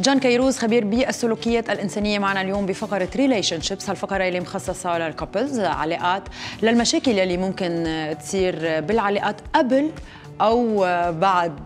جان كيروز خبير بالسلوكيات الإنسانية معنا اليوم بفقرة ريليشن شيبس هالفقرة اللي مخصصة للكوبلز علاقات للمشاكل اللي ممكن تصير بالعلاقات قبل او بعد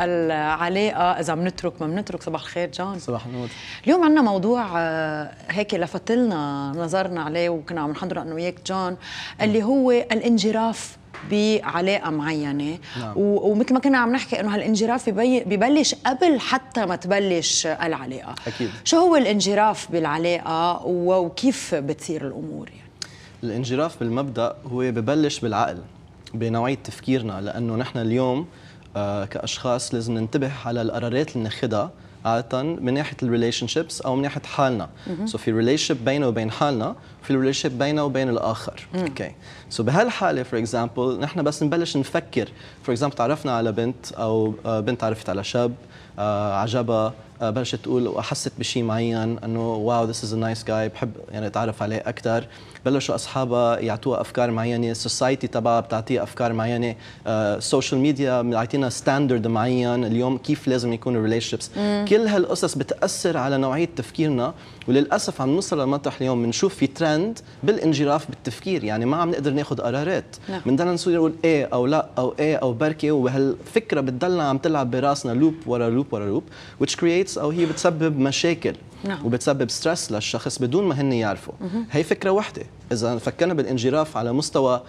العلاقه اذا بنترك ما بنترك صباح الخير جان صباح النور اليوم عندنا موضوع آه، هيك لفتلنا نظرنا عليه وكنا عم نحضره انا وياك جان اللي هو الانجراف بعلاقه معينه نعم. ومثل ما كنا عم نحكي انه هالانجراف ببلش قبل حتى ما تبلش العلاقه اكيد شو هو الانجراف بالعلاقه وكيف بتصير الامور يعني الانجراف بالمبدا هو ببلش بالعقل بنوعيه تفكيرنا لانه نحن اليوم آه، كاشخاص لازم ننتبه على القرارات اللي ناخذها عاده من ناحيه الريليشن شيبس او من ناحيه حالنا سو so في ريليشن بينه وبين حالنا في الريليشن بينه وبين الاخر اوكي سو بهالحاله فور اكزامبل نحن بس نبلش نفكر فور اكزامبل تعرفنا على بنت او آه، بنت عرفت على شاب آه، عجبها آه، بلشت تقول وحست بشيء معين انه واو ذس از نايس جاي بحب يعني اتعرف عليه اكثر بلشوا اصحابها يعطوها افكار معينه السوسايتي تبعها بتعطيها افكار معينه السوشيال ميديا بتعطينا ستاندرد معين اليوم كيف لازم يكون الريليشنشيبس كل هالقصص بتاثر على نوعيه تفكيرنا وللاسف عم نوصل لمطرح اليوم بنشوف في ترند بالانجراف بالتفكير يعني ما عم نقدر ناخذ قرارات نعم. بنضلنا نصير نقول ايه او لا او ايه او بركي وهالفكره بتضلنا عم تلعب براسنا لوب ورا لوب لوب ورا لوب which creates او هي بتسبب مشاكل نعم. وبتسبب ستريس للشخص بدون ما هن يعرفوا هي فكره واحده اذا فكرنا بالانجراف على مستوى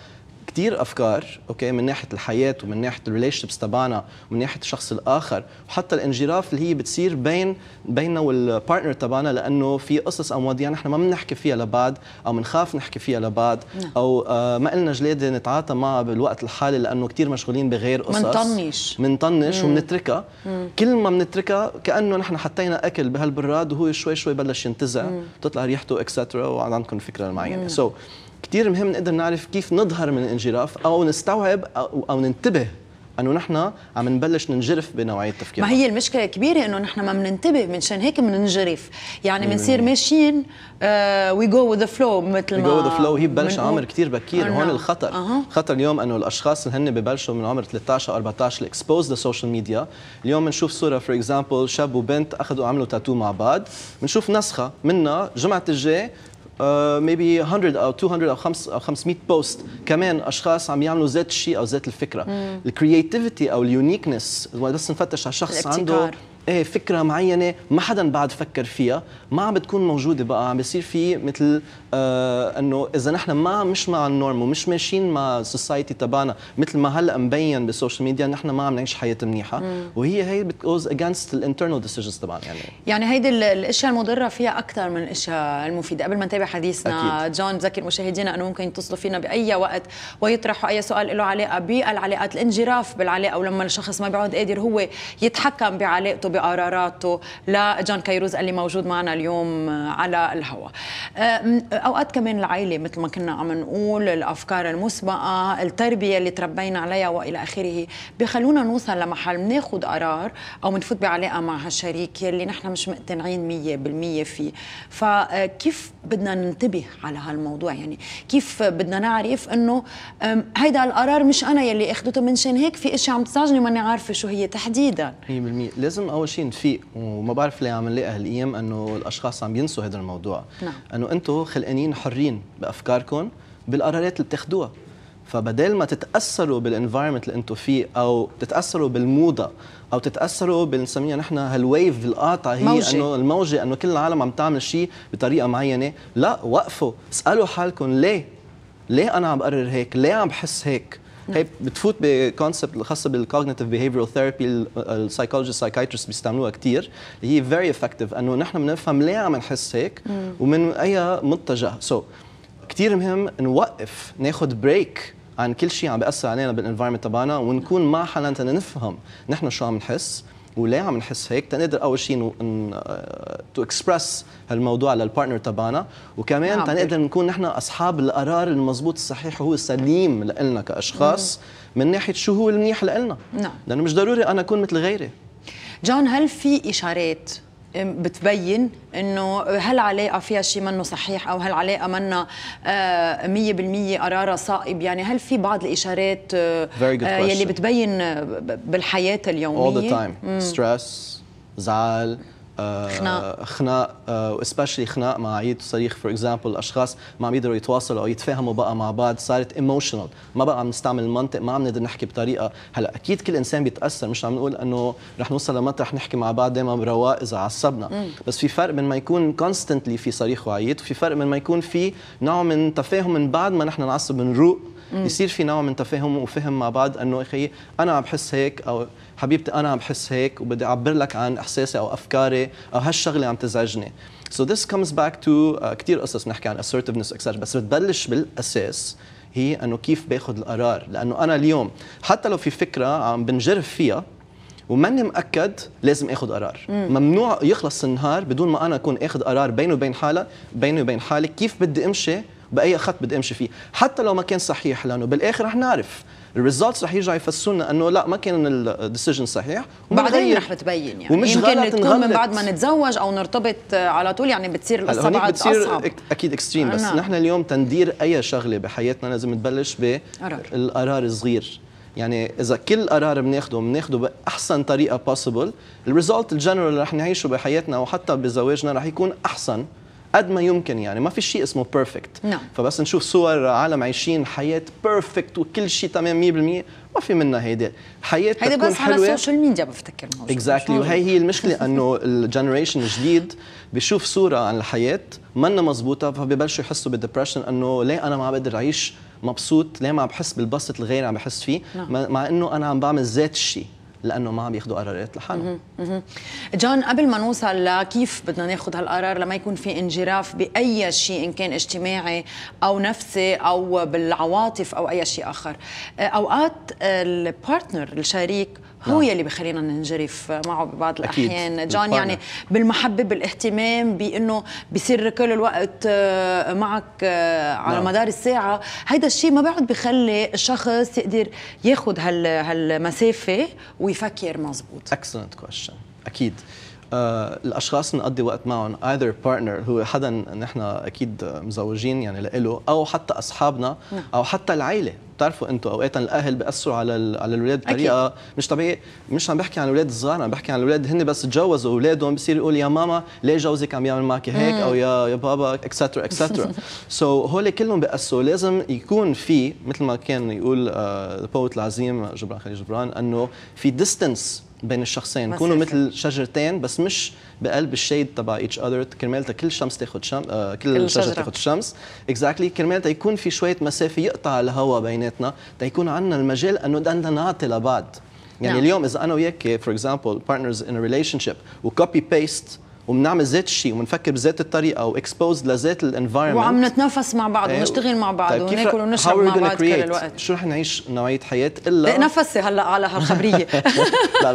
كثير افكار اوكي من ناحيه الحياه ومن ناحيه الريليشنبس تبعنا ومن ناحيه الشخص الاخر وحتى الانجراف اللي هي بتصير بين بيننا والبارتنر تبعنا لانه في قصص او مواضيع نحن ما بنحكي فيها لبعض او بنخاف نحكي فيها لبعض نعم. او آه، ما لنا جلاده نتعاطى معها بالوقت الحالي لانه كثير مشغولين بغير قصص منطنش منطنش وبنتركها كل ما بنتركها كانه نحن حطينا اكل بهالبراد وهو شوي شوي بلش ينتزع تطلع ريحته اكسترا وعندكم فكره معينه سو so كثير مهم نقدر نعرف كيف نظهر من الانجراف او نستوعب او, أو ننتبه انه نحن عم نبلش ننجرف بنوعيه التفكير ما هي المشكله كبيره انه نحن ما بننتبه منشان هيك بننجرف يعني بنصير ماشيين وي جو وذ فلو مثل ما جو وذ فلو هي ببلش عمر كثير بكير هون نعم. الخطر أه. خطر اليوم انه الاشخاص اللي هن ببلشوا من عمر 13 او 14 الاكسبوز اكسبوز للسوشيال ميديا اليوم بنشوف صوره فور اكزامبل شاب وبنت اخذوا عملوا تاتو مع بعض بنشوف نسخه منها جمعه الجاي ميبي آه، 100 او 200 او 500 بوست كمان اشخاص عم يعملوا ذات الشيء او ذات الفكره الكرياتيفيتي او اليونيكنس بس نفتش على شخص عنده ايه فكره معينه ما حدا بعد فكر فيها ما عم بتكون موجوده بقى عم بيصير في مثل آه انه اذا نحن ما مش مع النورم ومش ماشيين مع السوسايتي تبعنا مثل ما هلا مبين بالسوشيال ميديا نحن ما عم نعيش حياه منيحه مم. وهي هي بتجوز اجينست الانترنال ديسيجنز تبعنا يعني يعني هيدي الاشياء المضره فيها اكثر من الاشياء المفيده قبل ما نتابع حديثنا أكيد. جون بذكر مشاهدينا انه ممكن يتصلوا فينا باي وقت ويطرحوا اي سؤال له علاقه بالعلاقات الانجراف بالعلاقه ولما الشخص ما بيعود قادر هو يتحكم بعلاقته بقراراته لجان كيروز اللي موجود معنا اليوم آه، على الهواء آه، اوقات كمان العائله مثل ما كنا عم نقول الافكار المسبقه التربيه اللي تربينا عليها والى اخره بخلونا نوصل لمحل بناخذ قرار او بنفوت بعلاقه مع هالشريك يلي نحن مش مقتنعين 100% فيه فكيف آه، بدنا ننتبه على هالموضوع يعني كيف بدنا نعرف انه هيدا القرار مش انا يلي اخذته منشان هيك في اشي عم تزعجني ماني عارفه شو هي تحديدا 100% لازم اول اول شيء نفيق وما بعرف ليه عم نلاقي هالايام انه الاشخاص عم ينسوا هذا الموضوع نعم. انه انتم خلقانين حرين بافكاركم بالقرارات اللي بتاخذوها فبدل ما تتاثروا بالانفايرمنت اللي انتم فيه او تتاثروا بالموضه او تتاثروا بنسميها نحن هالويف القاطعه هي موجة. انه الموجه انه كل العالم عم تعمل شيء بطريقه معينه لا وقفوا اسالوا حالكم ليه ليه انا عم بقرر هيك ليه عم بحس هيك هي بتفوت بكونسبت الخاصه بالكوجنيتيف بيهيفيرال ثيرابي السايكولوجيست سايكايترست بيستعملوها كثير اللي هي فيري افكتيف انه نحن بنفهم ليه عم نحس هيك ومن اي متجه سو so, كثير مهم نوقف ناخذ بريك عن كل شيء عم بياثر علينا بالانفايرمنت تبعنا ونكون مع حالنا تنفهم نحن شو عم نحس وليه عم نحس هيك تنقدر اول شيء تو اكسبرس هالموضوع للبارتنر تبعنا وكمان نعم. تنقدر نكون نحن اصحاب القرار المضبوط الصحيح وهو السليم لنا كاشخاص مم. من ناحيه شو هو المنيح لنا نعم لانه مش ضروري انا اكون مثل غيري جون هل في اشارات بتبين انه هالعلاقه فيها شيء منه صحيح او هالعلاقه منا 100% آه، قرارها صائب يعني هل في بعض الاشارات آه، آه، يلي بتبين بالحياه اليوميه all the time mm. stress زعل خناق آه، خناق وسبيشلي آه، خناق مع عيد وصريخ فور اكزامبل الاشخاص ما عم يقدروا يتواصلوا او يتفاهموا بقى مع بعض صارت ايموشنال ما بقى عم نستعمل المنطق ما عم نقدر نحكي بطريقه هلا اكيد كل انسان بيتاثر مش عم نقول انه رح نوصل لمطرح نحكي مع بعض دائما برواق اذا عصبنا مم. بس في فرق بين ما يكون كونستنتلي في صريخ وعيط وفي فرق بين ما يكون في نوع من تفاهم من بعد ما نحن نعصب نروق مم. يصير في نوع من تفاهم وفهم مع بعض انه اخي انا عم بحس هيك او حبيبتي انا عم بحس هيك وبدي اعبر لك عن احساسي او افكاري او هالشغله عم تزعجني سو ذس كمز باك تو كثير قصص بنحكي عن assertiveness اكثر بس بتبلش بالاساس هي انه كيف باخذ القرار لانه انا اليوم حتى لو في فكره عم بنجرف فيها وماني مأكد لازم اخذ قرار مم. ممنوع يخلص النهار بدون ما انا اكون اخذ قرار بيني وبين حالي بيني وبين حالي كيف بدي امشي باي خط بدي امشي فيه حتى لو ما كان صحيح لانه بالاخر رح نعرف الريزلتس رح يرجعوا يفسروا لنا انه لا ما كان الديسيجن صحيح وبعدين رح بتبين يعني ومش يمكن تكون من بعد ما نتزوج او نرتبط على طول يعني بتصير القصه بعد بتصير اصعب اكيد اكستريم بس نعم. نحن اليوم تندير اي شغله بحياتنا لازم نبلش بالقرار الصغير يعني اذا كل قرار بناخده بناخده باحسن طريقه بوسيبل الريزلت الجنرال اللي رح نعيشه بحياتنا وحتى بزواجنا رح يكون احسن قد ما يمكن يعني ما في شيء اسمه بيرفكت نعم. فبس نشوف صور عالم عايشين حياه بيرفكت وكل شيء تمام 100% ما في منها هيدي حياه هيدي بس حلوة. على السوشيال ميديا بفتكر اكزاكتلي exactly. وهي هي المشكله انه الجنريشن الجديد بشوف صوره عن الحياه منا مزبوطة فببلشوا يحسوا بالدبرشن انه ليه انا ما بقدر اعيش مبسوط ليه ما عم بحس بالبسط الغير عم بحس فيه نعم. مع انه انا عم بعمل ذات الشيء لانه ما عم ياخذوا قرارات لحالهم جون قبل ما نوصل لكيف بدنا ناخذ هالقرار لما يكون في انجراف باي شيء ان كان اجتماعي او نفسي او بالعواطف او اي شيء اخر اوقات البارتنر الشريك هو نعم. يلي بخلينا ننجرف معه ببعض الاحيان أكيد. جون يعني بالمحبه بالاهتمام بانه بيصير كل الوقت آه، معك آه، على نعم. مدار الساعه هيدا الشيء ما بعد بخلي الشخص يقدر ياخذ هال هالمسافه ويفكر مزبوط اكسلنت كويشن اكيد آه، الاشخاص نقضي وقت معهم either partner هو حدا نحن اكيد مزوجين يعني له او حتى اصحابنا نعم. او حتى العائله بتعرفوا انتم اوقات الاهل بياثروا على على الاولاد بطريقه أكيد. مش طبيعيه مش عم بحكي عن الاولاد الصغار عم بحكي عن الاولاد هن بس تجوزوا اولادهم بصير يقول يا ماما ليه جوزك عم يعمل معك هيك او يا يا بابا اكسترا اكسترا سو so, هول كلهم بياثروا لازم يكون في مثل ما كان يقول آه، البوت العظيم جبران خليل جبران انه في ديستنس بين الشخصين يكونوا مثل شجرتين بس مش بقلب الشيد تبع ايتش اذر كرمال كل شمس تاخذ شم... آه كل, كل شجره تاخذ شمس اكزاكتلي exactly. كرمال يكون في شويه مسافه يقطع الهواء بيناتنا تيكون عندنا المجال انه بدنا نعطي لبعض يعني نعم. اليوم اذا انا وياك فور اكزامبل بارتنرز ان ريليشن شيب وكوبي بيست وبنعمل ذات الشيء وبنفكر بذات الطريقه واكسبوز لذات الانفايرمنت وعم نتنافس مع بعض إيه، ونشتغل مع بعض طيب وناكل ونشرب مع بعض كل الوقت شو رح نعيش نوعيه حياه الا نفسي هلا على هالخبريه لا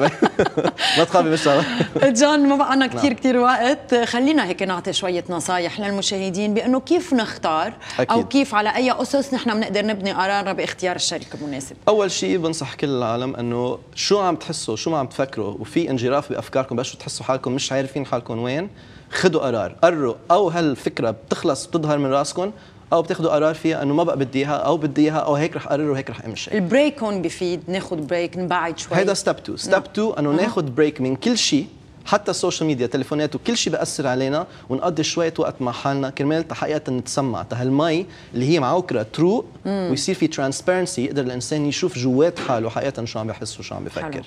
ما تخافي مش جون ما بقى نعم. كثير كثير وقت خلينا هيك نعطي شويه نصائح للمشاهدين بانه كيف نختار أكيد. او كيف على اي اسس نحن بنقدر نبني قرارنا باختيار الشريك المناسب اول شيء بنصح كل العالم انه شو عم تحسوا شو ما عم تفكروا وفي انجراف بافكاركم بس تحسوا حالكم مش عارفين حالكم راسكم وين خدوا قرار قروا او هالفكره بتخلص بتظهر من راسكم او بتاخذوا قرار فيها انه ما بقى بدي اياها او بدي اياها او هيك رح اقرر وهيك رح امشي البريك هون بفيد ناخذ بريك نبعد شوي هيدا ستيب 2 ستيب 2 انه ناخذ بريك من كل شيء حتى السوشيال ميديا تليفونات وكل شيء بأثر علينا ونقضي شوية وقت مع حالنا كرمال حقيقة نتسمع تهالمي اللي هي معوكرة تروق ويصير في ترانسبيرنسي يقدر الإنسان يشوف جوات حاله حقيقة شو عم يحس وشو عم بفكر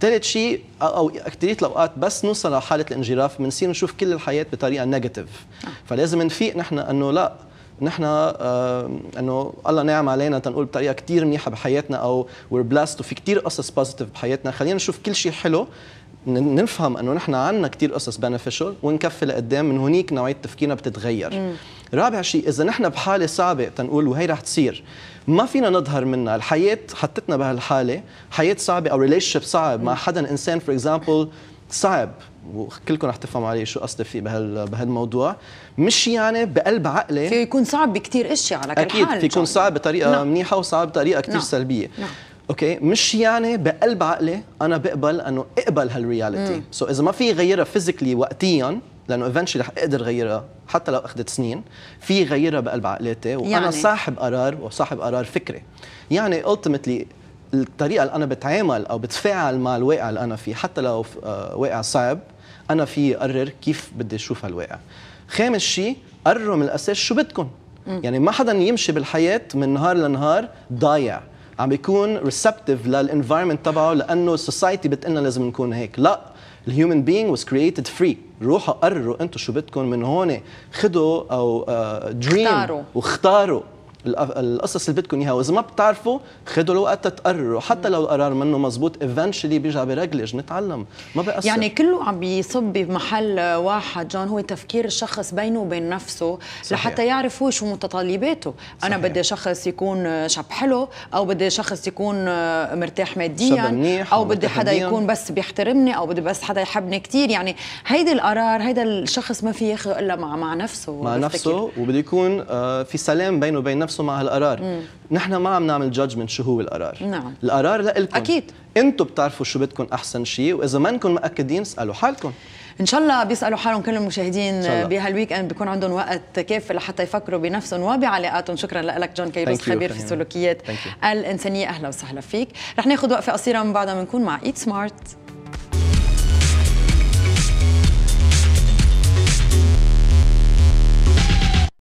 ثالث شيء أو اكثريه الأوقات بس نوصل لحالة الانجراف بنصير نشوف كل الحياة بطريقة نيجاتيف آه. فلازم نفيق نحن أنه لا نحن آه انه الله نعم علينا تنقول بطريقه كثير منيحه بحياتنا او وير بلاست وفي كثير قصص بوزيتيف بحياتنا خلينا نشوف كل شيء حلو نفهم انه نحن عندنا كثير قصص بنفيشل ونكفي لقدام من هنيك نوعيه تفكيرنا بتتغير مم. رابع شيء اذا نحن بحاله صعبه تنقول وهي رح تصير ما فينا نظهر منها الحياه حطتنا بهالحاله حياه صعبه او ريليشن صعب مم. مع حدا انسان فور اكزامبل صعب وكلكم رح تفهموا علي شو قصدي فيه بهال بهالموضوع مش يعني بقلب عقلي في يكون صعب بكثير اشياء على كل حال اكيد في يكون صعب بطريقه نعم. منيحه وصعب بطريقه كثير نعم. سلبيه نعم. اوكي مش يعني بقلب عقلي انا بقبل انه اقبل هالرياليتي سو so اذا ما في غيرها فيزيكلي وقتيا لانه ايفنشلي رح اقدر غيرها حتى لو اخذت سنين في غيرها بقلب عقلتي وانا يعني. صاحب قرار وصاحب قرار فكري يعني ultimately الطريقه اللي انا بتعامل او بتفاعل مع الواقع اللي انا فيه حتى لو آه، واقع صعب انا في اقرر كيف بدي اشوف هالواقع خامس شيء قرروا من الاساس شو بدكم يعني ما حدا يمشي بالحياه من نهار لنهار ضايع عم بيكون ريسبتيف للانفايرمنت تبعه لانه السوسايتي بتقلنا لازم نكون هيك لا الهيومن بينج واز كرييتد فري روحوا قرروا انتم شو بدكم من هون خدوا او دريم آه، واختاروا القصص اللي بدكم اياها واذا ما بتعرفوا خذوا الوقت تقرروا حتى لو القرار منه مزبوط ايفنشلي بيرجع برجلج نتعلم ما بيأثر يعني كله عم بيصب بمحل واحد جون هو تفكير الشخص بينه وبين نفسه صحيح. لحتى يعرف هو شو متطلباته صحيح. انا بدي شخص يكون شاب حلو او بدي شخص يكون مرتاح ماديا او بدي حدا يكون بس بيحترمني او بدي بس حدا يحبني كثير يعني هيدي القرار هيدا الشخص ما في ياخذه الا مع مع نفسه مع نفسه وبده يكون آه، في سلام بينه وبين نفسه تتنافسوا مع هالقرار نحن ما عم نعمل جادجمنت شو هو القرار نعم. القرار لإلكم اكيد انتم بتعرفوا شو بدكم احسن شيء واذا ما انكم مأكدين اسالوا حالكم ان شاء الله بيسالوا حالهم كل المشاهدين بهالويك اند بيكون عندهم وقت كافي لحتى يفكروا بنفسهم وبعلاقاتهم شكرا لك جون كيروس خبير في السلوكيات الانسانيه اهلا وسهلا فيك رح ناخذ وقفه قصيره من بعدها بنكون مع ايت سمارت